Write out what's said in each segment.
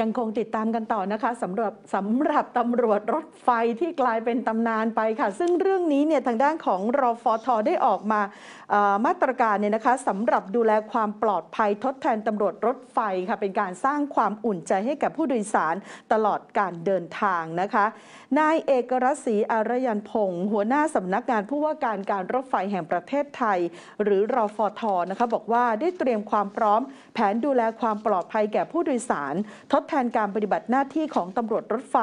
ยังคงติดตามกันต่อนะคะสำหรับสำหรับตำรวจรถไฟที่กลายเป็นตำนานไปค่ะ ซึ่งเรื่องนี้เนี่ยทางด้านของรอฟอทอได้ออกมามาตรการเนี่ยนะคะสำหรับดูแลความปลอดภัยทดแทนตำรวจรถไฟค่ะเป็นการสร้างความอุ่นใจให้กับผู้โดยสารตลอดการเดินทางนะคะนายเอกรัศรีอารยันพงศ์หัวหน้าสำนักงานผู้ว่าการการรถไฟแห่งประเทศไทย หรือรอฟอทอนะคะบอกว่าได้เตรียมความพร้อม แผนดูแลความปลอดภัยแก่ผู้โดยสารทดบแทนการปฏิบัติหน้าที่ของตำรวจรถไฟ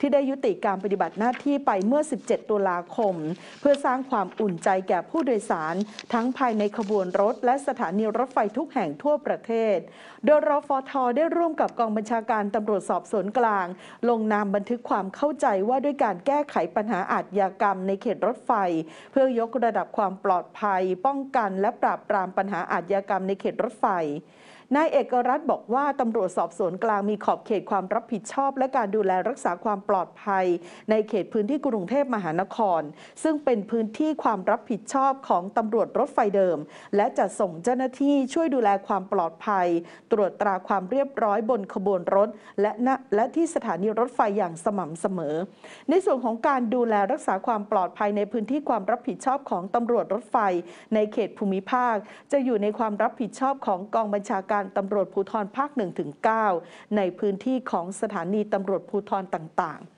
ที่ได้ยุติการปฏิบัติหน้าที่ไปเมื่อ 17 ตุลาคม เพื่อสร้างความอุ่นใจแก่ผู้โดยสารทั้งภายในขบวนรถและสถานีรถไฟทุกแห่งทั่วประเทศ โดยรฟทได้ร่วมกับกองบัญชาการตำรวจสอบสวนกลาง ลงนามบันทึกความเข้าใจว่าด้วยการแก้ไขปัญหาอาทยากรรมในเขตรถไฟ เพื่อยกระดับความปลอดภัยป้องกัน และปราบปรามปัญหาอาทยากรรมในเขตรถไฟนายเอกรัฐบอกว่าตำรวจสอบสวนกลางมีขอบเขตความรับผิดชอบและการดูแลรักษาความปลอดภัยในเขตพื้นที่กรุงเทพมหานคร ซึ่งเป็นพื้นที่ความรับผิดชอบของตำรวจรถไฟเดิม และจะส่งเจ้าหน้าที่ช่วยดูแลความปลอดภัย ตรวจตราความเรียบร้อยบนขบวนรถและและที่สถานีรถไฟอย่างสม่ำเสมอ ในส่วนของการดูแลรักษาความปลอดภัยในพื้นที่ความรับผิดชอบของตำรวจรถไฟในเขตภูมิภาค จะอยู่ในความรับผิดชอบของกองบัญชาการการตำรวจภูธรภาค 1-9 ในพื้นที่ของสถานีตำรวจภูธรต่าง ๆ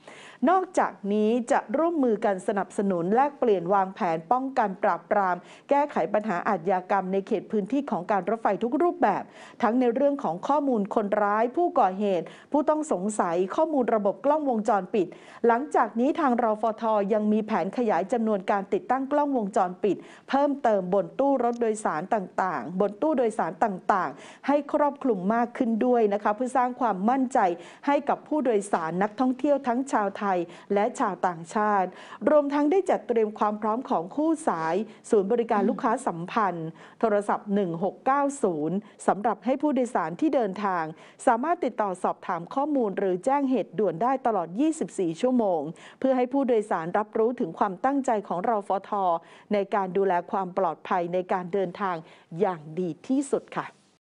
นอกจากนี้จะร่วมมือกันสนับสนุนแลกเปลี่ยนวางแผนป้องกันปราบปราม แก้ไขปัญหาอาชญากรรม ในเขตพื้นที่ของการรถไฟทุกรูปแบบ ทั้งในเรื่องของข้อมูลคนร้ายผู้ก่อเหตุ ผู้ต้องสงสัยข้อมูลระบบกล้องวงจรปิด หลังจากนี้ทางรฟทยังมีแผนขยายจำนวนการติดตั้งกล้องวงจรปิด เพิ่มเติมบนตู้รถโดยสารต่างๆ บนตู้โดยสารต่างๆ ให้ครอบคลุมมากขึ้นด้วยนะคะเพื่อสร้างความมั่นใจให้กับผู้โดยสารนักท่องเที่ยวทั้งชาวไทยและชาวต่างชาติ รวมทั้งได้จัดเตรียมความพร้อมของคู่สาย ศูนย์บริการลูกค้าสัมพันธ์ โทรศัพท์ 1690สำหรับให้ผู้โดยสารที่เดินทาง สามารถติดต่อสอบถามข้อมูล หรือแจ้งเหตุด่วนได้ตลอด 24 ชั่วโมง เพื่อให้ผู้โดยสารรับรู้ถึงความตั้งใจของเราฟอทในการดูแลความปลอดภัยในการเดินทางอย่างดีที่สุดค่ะ